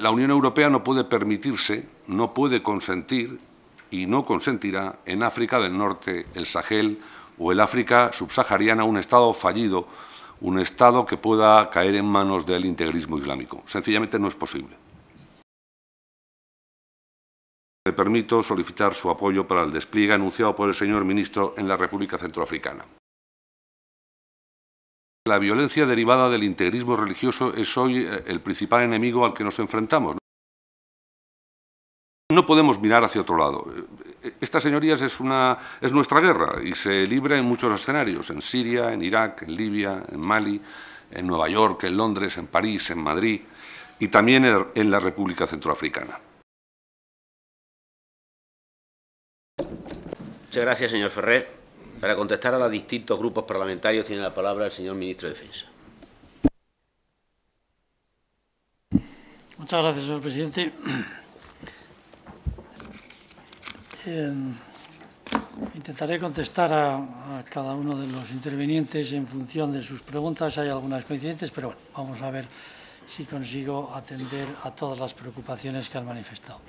La Unión Europea no puede permitirse, no puede consentir y no consentirá en África del Norte, el Sahel o el África subsahariana un Estado fallido, un Estado que pueda caer en manos del integrismo islámico. Sencillamente no es posible. Le permito solicitar su apoyo para el despliegue anunciado por el señor ministro en la República Centroafricana la violencia derivada del integrismo religioso es hoy eh, el principal enemigo al que nos enfrentamos. No podemos mirar hacia otro lado. Eh, eh, Esta, señorías, es, es nuestra guerra y se libra en muchos escenarios, en Siria, en Irak, en Libia, en Mali, en Nueva York, en Londres, en París, en Madrid y también er, en la República Centroafricana. Muchas gracias, señor Ferrer. Para contestar a los distintos grupos parlamentarios tiene la palabra el señor ministro de Defensa. Muchas gracias, señor presidente. Eh, intentaré contestar a, cada uno de los intervinientes en función de sus preguntas. Hay algunas coincidentes, pero bueno, vamos a ver si consigo atender a todas las preocupaciones que han manifestado.